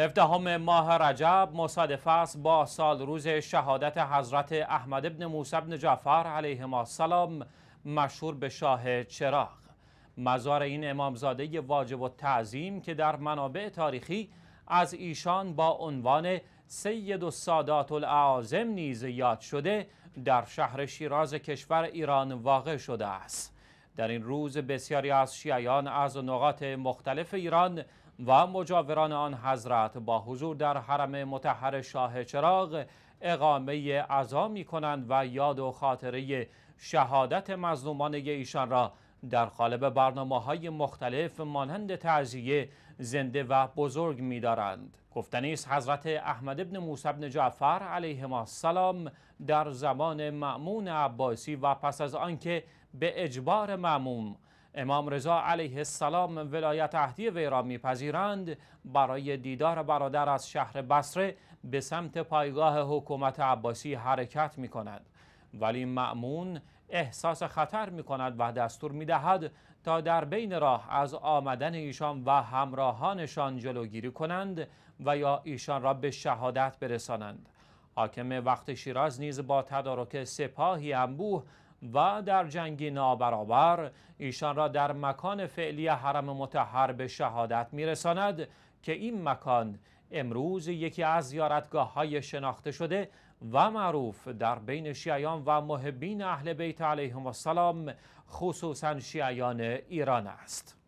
هفدهم ماه رجب مصادف است با سال روز شهادت حضرت احمد ابن موسی بن جعفر علیهما السلام مشهور به شاه چراغ مزار این امامزاده واجب و تعظیم که در منابع تاریخی از ایشان با عنوان سید و سادات نیز یاد شده در شهر شیراز کشور ایران واقع شده است در این روز بسیاری از شیعیان از نقاط مختلف ایران و مجاوران آن حضرت با حضور در حرم متحر شاه چراغ اقامه عزا می کنند و یاد و خاطره شهادت مظلومان ایشان را در قالب برنامه های مختلف مانند تعزیه زنده و بزرگ می دارند. گفتنیست حضرت احمد ابن موسی بن جعفر علیه السلام در زمان معمون عباسی و پس از آنکه به اجبار معموم امام رضا علیه السلام ولایت عهدی وی را میپذیرند برای دیدار برادر از شهر بصره به سمت پایگاه حکومت عباسی حرکت می کند. ولی معمون احساس خطر می کند و دستور می دهد تا در بین راه از آمدن ایشان و همراهانشان جلوگیری کنند و یا ایشان را به شهادت برسانند حاکم وقت شیراز نیز با تدارک سپاهی انبوه و در جنگی نابرابر ایشان را در مکان فعلی حرم متحر به شهادت میرساند که این مکان امروز یکی از زیارتگاه های شناخته شده و معروف در بین شیعیان و محبین اهل بیت علیهم السلام خصوصا شیعیان ایران است.